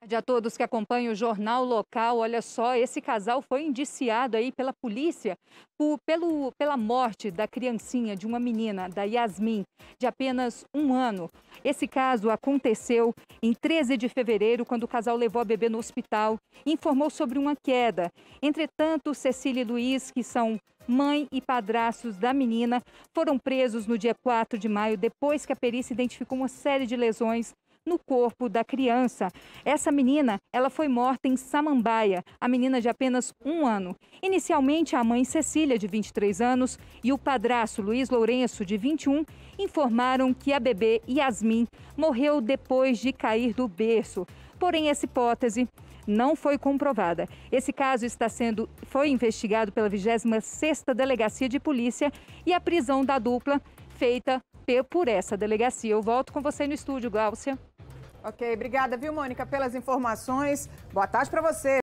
tarde a todos que acompanham o Jornal Local. Olha só, esse casal foi indiciado aí pela polícia por, pelo, pela morte da criancinha, de uma menina, da Yasmin, de apenas um ano. Esse caso aconteceu em 13 de fevereiro, quando o casal levou a bebê no hospital e informou sobre uma queda. Entretanto, Cecília e Luiz, que são mãe e padrastos da menina, foram presos no dia 4 de maio, depois que a perícia identificou uma série de lesões no corpo da criança. Essa menina, ela foi morta em Samambaia, a menina de apenas um ano. Inicialmente, a mãe Cecília, de 23 anos, e o padrasto Luiz Lourenço, de 21, informaram que a bebê Yasmin morreu depois de cair do berço. Porém, essa hipótese não foi comprovada. Esse caso está sendo foi investigado pela 26ª Delegacia de Polícia e a prisão da dupla feita por essa delegacia. Eu volto com você no estúdio, Gláucia. Ok, obrigada, viu, Mônica, pelas informações. Boa tarde para você.